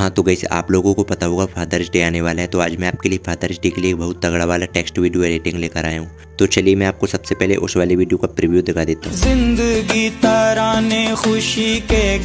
हाँ तो गई आप लोगों को पता होगा फादर्स डे आने वाला है तो आज मैं आपके लिए फादर्स डे के लिए बहुत तगड़ा वाला टेक्स्ट वीडियो एडिटिंग लेकर आया हूँ तो चलिए मैं आपको सबसे पहले उस वाले वीडियो का प्रिव्यू दिखा देता हूँ जिंदगी ताराने खुशी के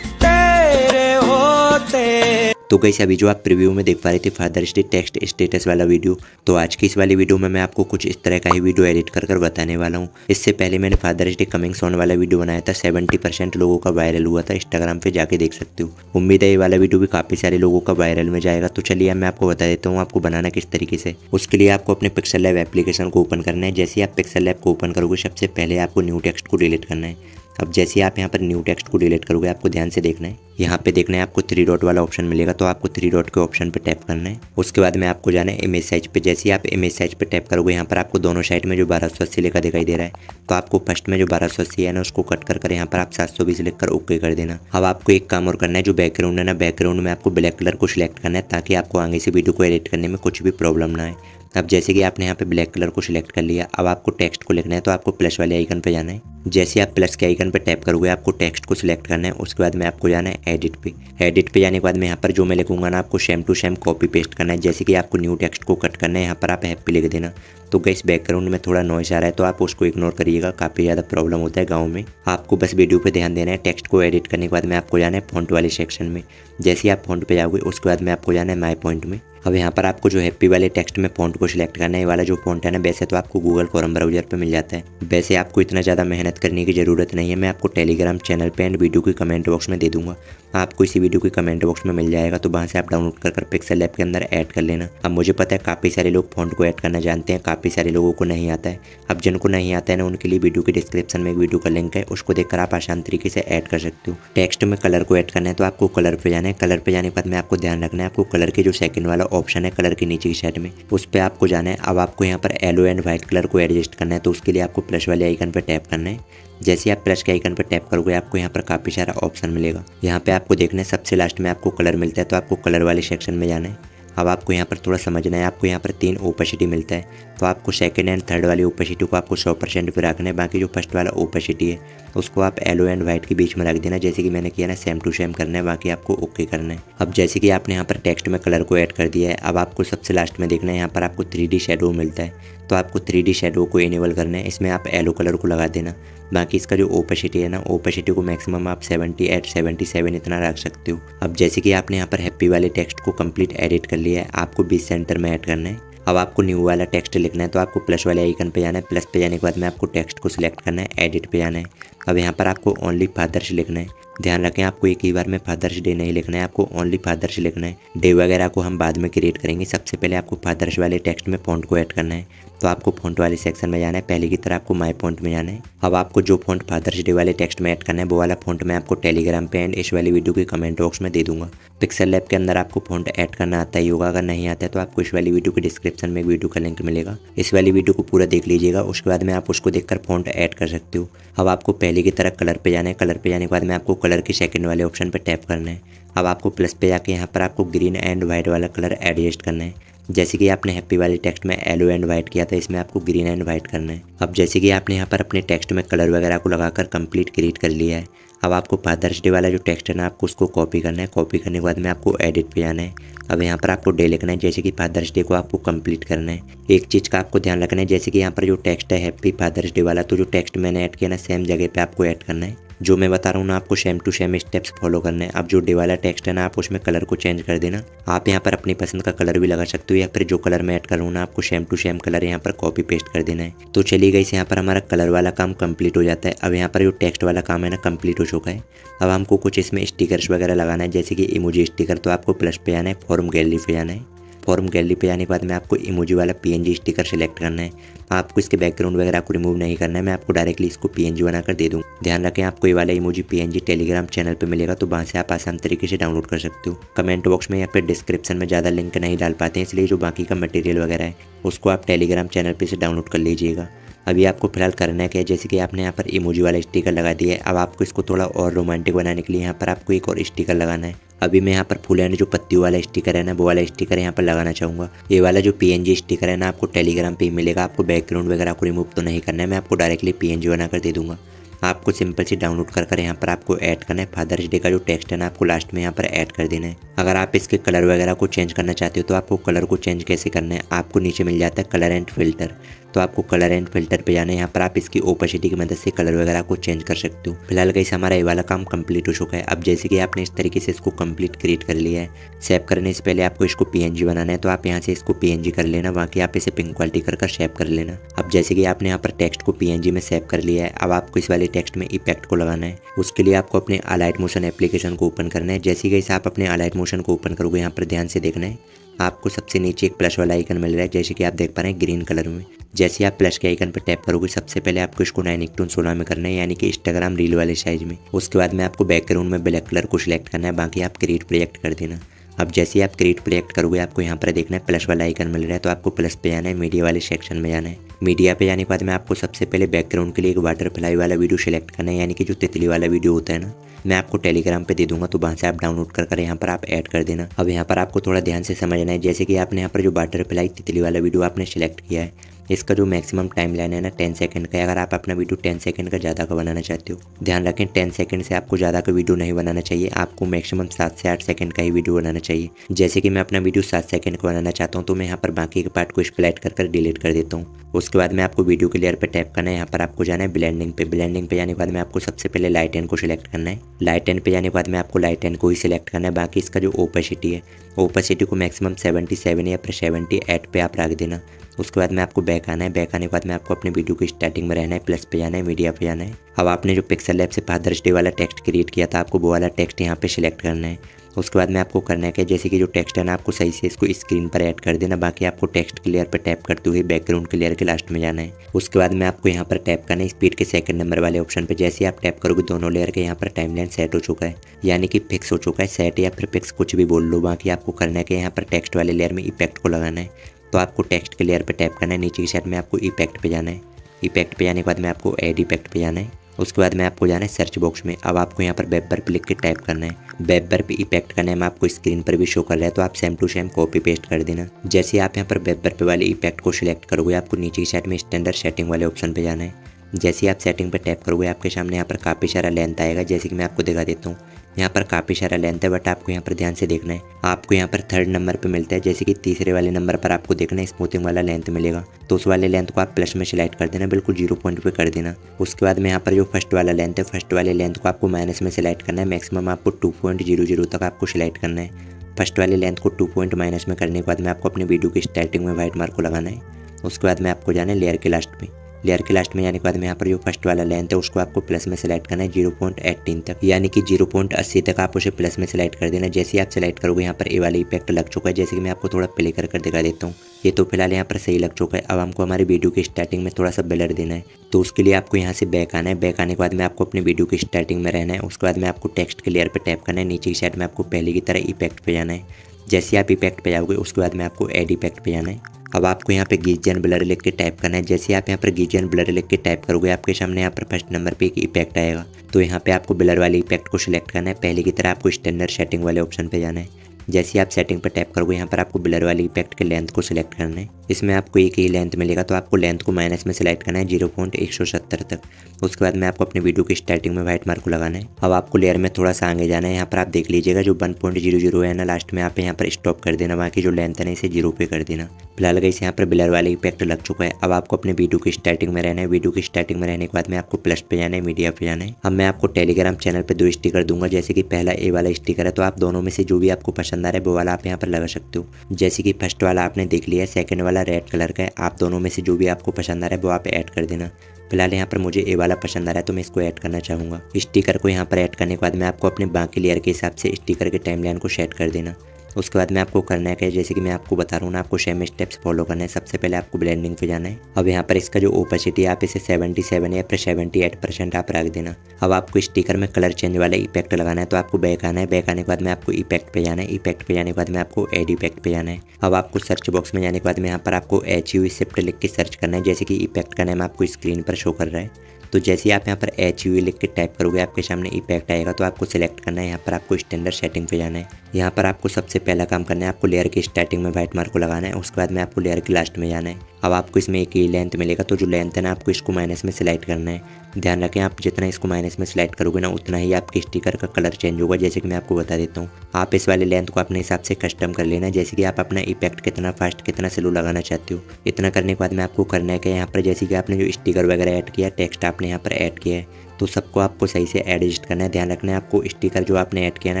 तेरे होते तो कैसे अभी जो आप प्रीव्यू में देख पा रहे थे फादर्स डे टेक्स्ट स्टेटस वाला वीडियो तो आज की इस वाली वीडियो में मैं आपको कुछ इस तरह का ही वीडियो एडिट कर कर बताने वाला हूँ इससे पहले मैंने फादर्स डे कमिंग सॉन वाला वीडियो बनाया था सेवेंटी परसेंट लोगों का वायरल हुआ था इंस्टाग्राम पर जाके देख सकते हो उम्मीद है ये वाला वीडियो भी काफ़ी सारे लोगों का वायरल में जाएगा तो चलिए मैं आपको बता देता हूँ आपको बनाना किस तरीके से उसके लिए आपको अपने पिक्सल लैब एप्लीकेशन को ओपन करना है जैसे आप पिक्सल लैब को ओपन करोगे सबसे पहले आपको न्यू टेक्स्ट को डिलीट करना है अब जैसे आप यहाँ पर न्यू टेक्स्ट को डिलीट करोगे आपको ध्यान से देखना है यहाँ पे देखना है आपको थ्री डॉट वाला ऑप्शन मिलेगा तो आपको थ्री डॉट के ऑप्शन पे टैप करना है उसके बाद में आपको जाना है इमेज साइज पे जैसे ही आप इमेज साइज पे टैप करोगे यहाँ पर आपको दोनों साइड में जो बारह सौ अस्सी लेकर दिखाई दे रहा है तो आपको फर्स्ट में जो बारह सौ अस्सी है ना उसको कट कर कर यहाँ पर आप सात सौ बीस लिख कर ओके कर देना अब आपको एक काम और करना है जो बैकग्राउंड है ना बैकग्राउंड में आपको ब्लैक कलर को सिलेक्ट करना है ताकि आपको आगे से वीडियो को एडिट करने में कुछ भी प्रॉब्लम ना आए अब जैसे कि आपने यहाँ पे ब्लैक कलर को सिलेक्ट कर लिया अब आपको टेक्स्ट को लिखना है तो आपको प्लस वाले आइकन पे जाना है जैसे आप प्लस के आइकन पे टैप करोगे आपको टेक्स्ट को सिलेक्ट करना है उसके बाद में आपको जाना है एडिट पे एडिट पे जाने के बाद में यहाँ पर जो मैं लिखूंगा ना आपको same to same copy paste करना है जैसे कि आपको न्यू टेक्स्ट को कट करना है यहाँ पर आप हैप्पी लिख देना तो गैस बैकग्राउंड में थोड़ा नॉइस आ रहा है तो आप उसको इग्नोर करिएगा काफ़ी ज़्यादा प्रॉब्लम होता है गाँव में आपको बस वीडियो पर ध्यान देना है टेक्स्ट को एडिट करने के बाद में आपको जाना है फोन वाले सेक्शन में जैसे आप फोन पर जाओगे उसके बाद में आपको जाना है माई पॉइंट में अब यहाँ पर आपको जो हैप्पी वाले टेक्स्ट में फोन को सिलेक्ट करना है वाला जो फोन है ना वैसे तो आपको गूगल फॉरम ब्राउजर पर मिल जाता है वैसे आपको इतना ज़्यादा मेहनत करने की ज़रूरत नहीं है मैं आपको टेलीग्राम चैनल पर एंड वीडियो की कमेंट बॉक्स में दे दूँगा आपको इसी वीडियो के कमेंट बॉक्स में मिल जाएगा तो वहाँ से आप डाउनलोड कर कर पिक्सल ऐप के अंदर ऐड कर लेना अब मुझे पता है काफ़ी सारे लोग फोन को ऐड करना जानते हैं काफ़ी सारे लोगों को नहीं आता है अब जिनको नहीं आता है ना उनके लिए वीडियो के डिस्क्रिप्शन में एक वीडियो का लिंक है उसको देखकर आप आसान तरीके से ऐड कर सकते हो टेक्स्ट में कलर को ऐड करना है तो आपको कलर पे जाना है कलर पे जाने के बाद में आपको ध्यान रखना है आपको कलर के जो सेकंड वाला ऑप्शन है कलर के नीचे की साइड में उस पर आपको जाना है अब आपको यहाँ पर येलो एंड व्हाइट कलर को एडजस्ट करना है तो उसके लिए आपको प्लस वाले आइकन पर टैप करना है जैसे आप प्लस के आइकन पर टैप करोगे आपको यहाँ पर काफ़ी सारा ऑप्शन मिलेगा यहाँ पे आपको देखना है सबसे लास्ट में आपको कलर मिलता है तो आपको कलर वाले सेक्शन में जाना है अब आपको यहाँ पर थोड़ा समझना है आपको यहाँ पर तीन ओपेसिटी मिलता है तो आपको सेकंड एंड थर्ड वाली ओपेसिटी को आपको सौ परसेंट पर रखना है बाकी जो फर्स्ट वाला ओपेसिटी है उसको आप येलो एंड व्हाइट के बीच में रख देना जैसे कि मैंने किया ना सेम टू सेम करना है बाकी आपको ओके करना है अब जैसे कि आपने यहाँ पर टेक्स्ट में कलर को ऐड कर दिया है अब आपको सबसे लास्ट में देखना है यहाँ पर आपको थ्री शेडो मिलता है तो आपको थ्री शेडो को इनेबल करना है इसमें आप येलो कलर को लगा देना बाकी इसका जो ओपेसिटी है ना ओपेसिटी को मैक्सिमम आप 70 एट 77 इतना रख सकते हो अब जैसे कि आपने यहाँ पर हैप्पी वाले टेक्स्ट को कंप्लीट एडिट कर लिया है आपको बीस सेंटर में ऐड करना है अब आपको न्यू वाला टेक्स्ट लिखना है तो आपको प्लस वाले आइकन पे जाना है प्लस पे जाने के बाद में आपको टेक्स्ट को सिलेक्ट करना है एडिट पे जाना है अब यहाँ पर आपको ओनली फादर्स लिखना है ध्यान रखें आपको एक ही बार में फादर्स डे नहीं लिखना है आपको ओनली फादर्स लिखना है डे वगैरह को हम बाद में क्रिएट करेंगे सबसे पहले आपको फादर्स वाले टेक्स्ट में फॉन्ट को ऐड करना है तो आपको फॉन्ट वाले सेक्शन में जाना है पहले की तरह आपको माय फॉन्ट में जाना है अब आपको जो फॉन्ट फादर्स डे वाले टेक्स्ट में ऐड करना है वो वाला फॉन्ट मैं आपको टेलीग्राम पे एंड इस वाली वीडियो के कमेंट बॉक्स में दे दूंगा पिक्सल लैब के अंदर आपको फॉन्ट ऐड करना आता ही होगा अगर नहीं आता है तो आपको इस वाली वीडियो के डिस्क्रिप्शन में एक वीडियो का लिंक मिलेगा इस वाली वीडियो को पूरा देख लीजिएगा उसके बाद में आप उसको देखकर फॉन्ट ऐड कर सकते हो अब आपको पहले की तरह कलर पे जाना है कलर पे जाने के बाद में आपको कलर के सेकंड वाले ऑप्शन पर टैप करना है अब आपको प्लस पे जाके यहाँ पर आपको ग्रीन एंड वाइट वाला कलर एडजस्ट करना है जैसे कि आपने हैप्पी वाले टेक्स्ट में येलो एंड वाइट किया था इसमें आपको ग्रीन एंड वाइट करना है अब जैसे कि आपने यहाँ पर अपने टेक्स्ट में कलर वगैरह को लगाकर कंप्लीट क्रिएट कर लिया है अब आपको फादर्स डे वाला जो टेक्स्ट है ना आपको उसको कॉपी करना है कॉपी करने के बाद में आपको एडिट पे जाना है अब यहाँ पर आपको डे लिखना है जैसे कि फादर्स डे को आपको कंप्लीट करना है एक चीज़ का आपको ध्यान रखना है जैसे कि यहाँ पर जो टेक्स्ट है हैप्पी फादर्स डे वाला तो जो टेक्स्ट मैंने ऐड किया ना सेम जगह पे आपको ऐड करना है जो मैं बता रहा हूँ ना आपको same to same steps follow करना है अब जो डे वाला टेक्स्ट है ना आप उसमें कलर को चेंज कर देना आप यहाँ पर अपनी पसंद का कलर भी लगा सकते हो या फिर जो कलर मैं ऐड कर रहा हूँ ना आपको सेम टू सेम कलर यहाँ पर कॉपी पेस्ट कर देना है तो चलिए गई यहाँ पर हमारा कलर वाला काम कम्प्लीट हो जाता है अब यहाँ पर जो टेक्स्ट वाला काम है ना कम्प्लीट हो चुका है अब हमको कुछ इसमें स्टिकर्स वगैरह लगाना है जैसे कि इमोजी स्टिकर तो आपको प्लस पे आना है फॉर्म गैलरी पे जाना है फॉर्म गैलरी पे जाने के बाद में आपको इमोजी वाला जी स्टिकर सेलेक्ट करना है आपको इसके बैकग्राउंड वगैरह आपको रिमूव नहीं करना है मैं आपको डायरेक्टली इसको पीएनजी बनाकर दे दूँ ध्यान रखें आपको ये वाला इमोजी जी टेलीग्राम चैनल पर मिलेगा तो वहाँ से आप आसान तरीके से डाउनलोड कर सकते हो कमेंट बॉक्स में या फिर डिस्क्रिप्शन में ज़्यादा लिंक नहीं डाल पाते हैं इसलिए जो बाकी का मटेरियल वगैरह है उसको आप टेलीग्राम चैनल पर से डाउनलोड कर लीजिएगा अभी आपको फिलहाल करना क्या है जैसे कि आपने यहाँ पर इमोजी वाला स्टिकर लगा दिया है अब आपको इसको थोड़ा और रोमांटिक बनाने के लिए यहाँ पर आपको एक और स्टिकर लगाना है अभी मैं यहाँ पर फुल एंड जो पत्तियों वाला स्टिकर है ना वो वाला स्टिकर यहाँ पर लगाना चाहूँगा ये वाला जो पी स्टिकर है ना आपको टेलीग्राम पे मिलेगा आपको बैकग्राउंड वगैरह को रिमूव तो नहीं करना है मैं आपको डायरेक्टली पी बनाकर दे दूँगा आपको सिंपल से डाउनलोड कर कर यहाँ पर आपको ऐड करना है फादर्स डे का जो टेक्स्ट है ना आपको लास्ट में यहाँ पर ऐड कर देना है अगर आप इसके कलर वगैरह को चेंज करना चाहते हो तो आपको कलर को चेंज कैसे करना है आपको नीचे मिल जाता है कलर एंड फिल्टर तो आपको कलर एंड फिल्टर पे जाना है यहाँ पर आप इसकी ओपेसिटी की मदद से कलर वगैरह को चेंज कर सकते हो फिलहाल कैसे हमारा ये वाला काम कंप्लीट हो चुका है अब जैसे कि आपने इस तरीके से इसको कंप्लीट क्रिएट कर लिया है सेव करने से पहले आपको इसको पी बनाना है तो आप यहाँ से इसको पी कर लेना बाकी आप इसे पिंक क्वालिटी कर कर सेव कर लेना अब जैसे कि आपने यहाँ पर टेक्स्ट को पी में सेव कर लिया है अब आपको इस वाले टेक्स्ट में इफेक्ट को लगाना है उसके लिए आपको अपने अलाइट मोशन एप्लीकेशन को ओपन करना है जैसे कि आप अपने अलाइट मोशन को ओपन करोगे यहाँ पर ध्यान से देखना है आपको सबसे नीचे एक प्लस वाला आइकन मिल रहा है जैसे कि आप देख पा रहे हैं ग्रीन कलर में जैसे आप प्लस के आइकन पर टैप करोगे सबसे पहले आपको इसको नाइन इक्टून सोलह में करना है यानी कि इंस्टाग्राम रील वाले साइज में उसके बाद में आपको बैकग्राउंड में ब्लैक कलर को सिलेक्ट करना है बाकी आप क्रिएट प्रोजेक्ट कर देना अब जैसे आप क्रिएट प्लेक्ट करोगे आपको यहाँ पर देखना है प्लस वाला आइकन मिल रहा है तो आपको प्लस पे जाना है मीडिया वाले सेक्शन में जाना है मीडिया पे जाने के बाद मैं आपको सबसे पहले बैकग्राउंड के लिए एक वाटरफ्लाई वाला वीडियो सेलेक्ट करना है यानी कि जो तितली वाला वीडियो होता है ना मैं आपको टेलीग्राम पे दे दूंगा तो वहाँ से आप डाउनलोड कर कर यहाँ पर आप ऐड कर देना अब यहाँ पर आपको थोड़ा ध्यान से समझना है जैसे कि आपने यहाँ पर जो बटरफ्लाई तितली वाला वीडियो आपने सेलेक्ट किया है इसका जो मैक्सिमम टाइम लाइन है ना टेन सेकंड का अगर आप अपना वीडियो टेन सेकंड का ज़्यादा का बनाना चाहते हो ध्यान रखें टेन सेकंड से आपको ज़्यादा का वीडियो नहीं बनाना चाहिए आपको मैक्सिमम सात से आठ सेकंड का ही वीडियो बनाना चाहिए जैसे कि मैं अपना वीडियो सात सेकंड का बनाना चाहता हूँ तो मैं यहाँ पर बाकी के पार्ट को स्प्लैट कर कर डिलीट कर देता हूँ उसके बाद में आपको वीडियो के लेयर पर टैप करना है यहाँ पर आपको जाना है ब्लैंडिंग पे ब्लैंडिंग पे जाने के बाद में आपको सबसे पहले लाइट एन को सिलेक्ट करना है लाइट एन पे जाने के बाद में आपको लाइट एन को ही सिलेक्ट करना है बाकी इसका जो ओपेसिटी है ओपेसिटी को मैक्सिमम सेवेंटी सेवन या फिर सेवेंटी एट पे आप रख देना उसके बाद में आपको बैक आना है बैक आने के बाद में आपको अपने वीडियो की स्टार्टिंग में रहना है प्लस पे जाना है मीडिया पे जाना है अब आपने जो पिक्सल लैब से पादर्श डे वाला टेक्स्ट क्रिएट किया था आपको वो वाला टेक्स्ट यहाँ पे सिलेक्ट करना है उसके बाद में आपको करना है कि जैसे कि जो टेक्स्ट है ना आपको सही से इसको स्क्रीन पर ऐड कर देना बाकी आपको टेक्स्ट क्लियर पर टैप करते हुए बैकग्राउंड क्लियर के लास्ट में जाना है उसके बाद में आपको यहाँ पर टैप करना है स्पीड के सेकंड नंबर वाले ऑप्शन पर जैसे ही आप टैप करोगे दोनों लेयर के यहाँ पर टाइमलाइन सेट हो चुका है यानी कि फिक्स हो चुका है सेट या फिर फिक्स कुछ भी बोल लो बाकी आपको करना है कि यहाँ पर टेक्स्ट वाले लेयर में इफेक्ट को लगाना है तो आपको टेक्स्ट के लेयर पर टैप करना है नीचे की साइड में आपको इपैक्ट पे जाना है इपैक्ट पे जाने के बाद में आपको एड इपैक्ट पे जाना है उसके बाद में आपको जाना है सर्च बॉक्स में अब आपको यहाँ पर वेब पर लिख के टाइप करना है वेब पर इफेक्ट करने में आपको स्क्रीन पर भी शो कर रहा है तो आप same to same copy paste कर देना जैसे आप यहाँ पर वेब पर वाले इपैक्ट को सिलेक्ट करोगे आपको नीचे की साइड में स्टैंडर्ड सेटिंग वाले ऑप्शन पर जाना है जैसे आप सेटिंग पर टैप करोगे आपके सामने यहाँ पर काफ़ी सारा लेंथ आएगा जैसे कि मैं आपको दिखा देता हूँ यहाँ पर काफ़ी सारा लेंथ है बट आपको यहाँ पर ध्यान से देखना है आपको यहाँ पर थर्ड नंबर पर मिलता है जैसे कि तीसरे वाले नंबर पर आपको देखना है स्मूथिंग वाला लेंथ मिलेगा तो उस वाले लेंथ को आप प्लस में सिलेक्ट कर देना बिल्कुल जीरो पॉइंट पे कर देना उसके बाद में यहाँ पर जो फर्स्ट वाला लेंथ है फर्स्ट वाले लेंथ को आपको माइनस में सिलेक्ट करना है मैक्सिमम आपको टू पॉइंट जीरो जीरो तक आपको सिलेक्ट करना है फर्स्ट वाले लेंथ को टू पॉइंट माइनस में करने के बाद में आपको अपने वीडियो की स्टार्टिंग में व्हाइट मार्क को लगाना है उसके बाद में आपको जाना है लेयर के लास्ट में लेयर के लास्ट में जाने के बाद में यहाँ पर जो फर्स्ट वाला लेंथ है उसको आपको प्लस में सेलेक्ट करना है जीरो पॉइंट एटीन तक यानी कि जीरो पॉइंट अस्सी तक आप उसे प्लस में सेलेक्ट कर देना जैसे आप सेलेक्ट करोगे यहाँ पर ए वाला इफेक्ट लग चुका है जैसे कि मैं आपको थोड़ा प्ले कर कर दिखा देता हूँ ये तो फिलहाल यहाँ पर सही लग चुका है अब हमको हमारी वीडियो की स्टार्टिंग में थोड़ा सा बेलर देना है तो उसके लिए आपको यहाँ से बैक आना है बैक आने के बाद में आपको अपनी वीडियो की स्टार्टिंग में रहना है उसके बाद में आपको टेक्स्ट के लेयर पर टैप करना है नीचे की साइड में आपको पहले की तरह इफेक्ट पे जाना है जैसे आप इफेक्ट पे जाओगे उसके बाद में आपको एड इफेक्ट पे जाना है अब आपको यहाँ पे गिजन ब्लर लिख के टाइप करना है जैसे आप यहाँ पर गीजियन ब्लर लिख के टाइप करोगे आपके सामने यहाँ पर फर्स्ट नंबर पे एक इफेक्ट आएगा तो यहाँ पे आपको ब्लर वाले इफेक्ट को सिलेक्ट करना है पहले की तरह आपको स्टैंडर्ड सेटिंग वाले ऑप्शन पे जाना है जैसे आप सेटिंग पर टैप करोगे यहाँ पर आपको ब्लर वाले इफेक्ट के लेंथ को सिलेक्ट करना है इसमें आपको एक ही लेंथ मिलेगा तो आपको लेंथ को माइनस में सिलेक्ट करना है जीरो पॉइंट एक सौ सत्तर तक उसके बाद में आपको अपने वीडियो की स्टार्टिंग में व्हाइट मार्क को लगाना है अब आपको लेयर में थोड़ा सा आगे जाना है यहाँ पर आप देख लीजिएगा जो वन पॉइंट जीरो जीरो है ना लास्ट में आप यहाँ पर स्टॉप कर देना बाकी जो लेंथ है ना इसे जीरो पे कर देना फिलहाल गई यहाँ पर ब्लर वाले इफेक्ट लग चुका है अब आपको अपने वीडियो की स्टार्टिंग में रहना है वीडियो की स्टार्टिंग में रहने के बाद में आपको प्लस पे जाना है मीडिया पे जाना है अब मैं आपको टेलीग्राम चैनल पर दो स्टिकर दूंगा जैसे कि पहला ए वाला स्टिकर है तो आप दोनों में से जो भी आपको पसंद पसंद आ रहा है वो वाला आप यहाँ पर लगा सकते हो जैसे कि फर्स्ट वाला आपने देख लिया सेकंड वाला रेड कलर का है आप दोनों में से जो भी आपको पसंद आ रहा है वो आप ऐड कर देना फिलहाल यहाँ पर मुझे ए वाला पसंद आ रहा है तो मैं इसको ऐड करना चाहूँगा स्टिकर को यहाँ पर ऐड करने के बाद मैं आपको अपने बाकी लेयर के हिसाब से स्टिकर के टाइम को सेट कर देना उसके बाद में आपको करना है जैसे कि मैं आपको बता रहा हूँ ना आपको सेम स्टेप्स फॉलो करना है सबसे पहले आपको ब्लेंडिंग पे जाना है अब यहाँ पर इसका जो ओपेसिटी आप इसे 77 या फिर 78 परसेंट आप रख देना अब आपको स्टिकर में कलर चेंज वाला इफेक्ट लगाना है तो आपको बैक आना है बैक आने के बाद में आपको इफेक्ट पे जाना है इफेक्ट पे जाने के बाद में आपको एड इफेक्ट पे जाना है अब आपको सर्च बॉक्स में जाने के बाद में यहाँ पर आपको एच यू शिफ्ट लिख के सर्च करना है जैसे कि इफेक्ट का नाम आपको स्क्रीन पर शो कर रहा है तो जैसे आप यहाँ पर एच यू लिख के टाइप करोगे आपके सामने इफेक्ट आएगा तो आपको सिलेक्ट करना है यहाँ पर आपको स्टैंडर्ड सेटिंग पे जाना है यहाँ पर आपको सबसे पहला काम करना है आपको लेयर की स्टार्टिंग में व्हाइट मार्क को लगाना है उसके बाद में आपको लेयर की लास्ट में जाना है अब आपको इसमें एक ही लेंथ मिलेगा तो जो लेंथ है ना आपको इसको माइनस में सिलेक्ट करना है ध्यान रखें आप जितना इसको माइनस में सिलेक्ट करोगे ना उतना ही आपके स्टिकर का कलर चेंज होगा जैसे कि मैं आपको बता देता हूँ आप इस वाले लेंथ को अपने हिसाब से कस्टम कर लेना जैसे कि आप अपना इफेक्ट कितना फास्ट कितना स्लो लगाना चाहते हो इतना करने के बाद में आपको करना है कि यहाँ पर जैसे कि आपने जो स्टिकर वगैरह ऐड किया टेक्स्ट आप आपने यहाँ पर ऐड किया है तो सबको आपको सही से एडजस्ट करना है ध्यान रखना है आपको स्टिकर जो आपने ऐड किया ना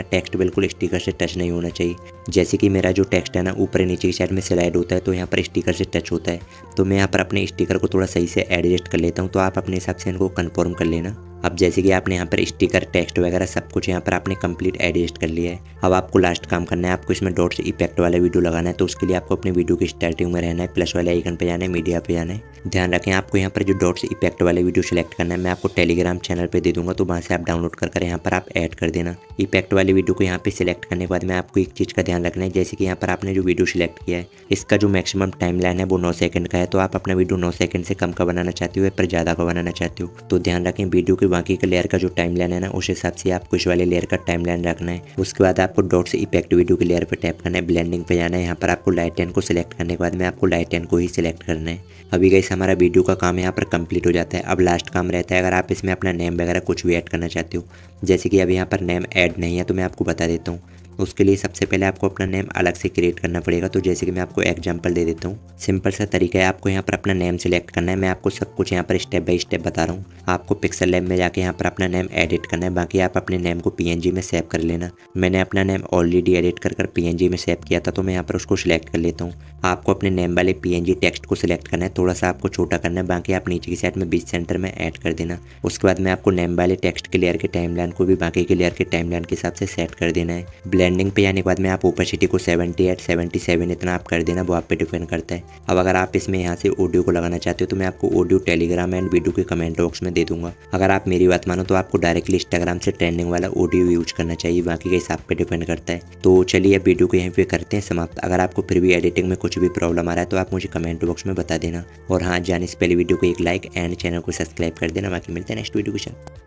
टेक्स्ट बिल्कुल स्टिकर से टच नहीं होना चाहिए जैसे कि मेरा जो टेक्स्ट है ना ऊपर नीचे की साइड में स्लाइड होता है तो यहाँ पर स्टिकर से टच होता है तो मैं यहाँ पर अपने स्टिकर को थोड़ा सही से एडजस्ट कर लेता हूँ तो आप अपने हिसाब से इनको कन्फर्म कर लेना अब जैसे कि आपने यहाँ पर स्टिकर टेक्स्ट वगैरह सब कुछ यहाँ पर आपने कंप्लीट एडजस्ट कर लिया है अब आपको लास्ट काम करना है आपको इसमें डॉट्स इफेक्ट वाले वीडियो लगाना है तो उसके लिए आपको अपने वीडियो की स्टार्टिंग में रहना है प्लस वाले आइकन पे जाना है मीडिया पे जाना है ध्यान रखें आपको यहाँ पर जो डॉट्स इफेक्ट वाले वीडियो सेलेक्ट करना है मैं आपको टेलीग्राम चैनल पर दे दूंगा तो वहाँ से आप डाउनलोड कर यहाँ पर आप एड कर देना इफेक्ट वाले वीडियो को यहाँ पर सिलेक्ट करने के बाद मैं आपको एक चीज़ का ध्यान रखना है जैसे कि यहाँ पर आपने जो वीडियो सिलेक्ट किया है इसका जो मैक्सिमम टाइम लाइन है वो नौ सेकंड का है तो आप अपना वीडियो नौ सेकंड से कम का बनाना चाहते हो या पर ज़्यादा का बनाना चाहते हो तो ध्यान रखें वीडियो के बाकी का लेयर का जो टाइम लाइन है ना उस हिसाब से आपको इस वाले लेयर का टाइम लाइन रखना है उसके बाद आपको डॉट से इफेक्ट वीडियो के लेयर पर टैप करना है ब्लेंडिंग पे जाना है यहाँ पर आपको लाइट टेन को सिलेक्ट करने के बाद में आपको लाइट टेन को ही सिलेक्ट करना है अभी गई हमारा वीडियो का काम यहाँ पर कंप्लीट हो जाता है अब लास्ट काम रहता है अगर आप इसमें अपना नेम वगैरह कुछ भी ऐड करना चाहते हो जैसे कि अब यहाँ पर नेम ऐड नहीं है तो मैं आपको बता देता हूँ उसके लिए सबसे पहले आपको अपना नेम अलग से क्रिएट करना पड़ेगा तो जैसे कि मैं आपको एग्जाम्पल दे देता हूँ सिंपल सा तरीका है आपको यहाँ पर अपना नेम सिलेक्ट करना है मैं आपको सब कुछ यहाँ पर स्टेप बाई स्टेप बता रहा हूँ आपको पिक्सल लैब में जाकर यहाँ पर अपना नेम एडिट करना है बाकी आप अपने नेम को पी में सेव कर लेना मैंने अपना नेम ऑलरेडी एडिट कर कर पी में सेव किया था तो मैं यहाँ पर उसको सिलेक्ट कर लेता हूँ आपको अपने नेम वाले पी टेक्स्ट को सिलेक्ट करना है थोड़ा सा आपको छोटा करना है बाकी आप नीचे की साइड में बीच सेंटर में ऐड कर देना उसके बाद में आपको नेम वाले टेक्स्ट क्लियर के टाइम को भी बाकी क्लियर के टाइम के हिसाब से सेट कर देना है लैंडिंग पे आने के बाद में आप सिटी को 78, 77 इतना आप कर देना वो आप पे डिपेंड करता है अब अगर आप इसमें यहाँ से ऑडियो को लगाना चाहते हो तो मैं आपको ऑडियो टेलीग्राम एंड वीडियो के कमेंट बॉक्स में दे दूंगा अगर आप मेरी बात मानो तो आपको डायरेक्टली इंस्टाग्राम से ट्रेंडिंग वाला ऑडियो यूज करना चाहिए बाकी के हिसाब पे डिपेंड करता है तो चलिए वीडियो को यहीं पर करते हैं समाप्त अगर आपको फिर भी एडिटिंग में कुछ भी प्रॉब्लम आ रहा है तो आप मुझे कमेंट बॉक्स में बता देना और हाँ जाने से पहले वीडियो को एक लाइक एंड चैनल को सब्सक्राइब कर देना बाकी मिलते हैं नेक्स्ट वीडियो के साथ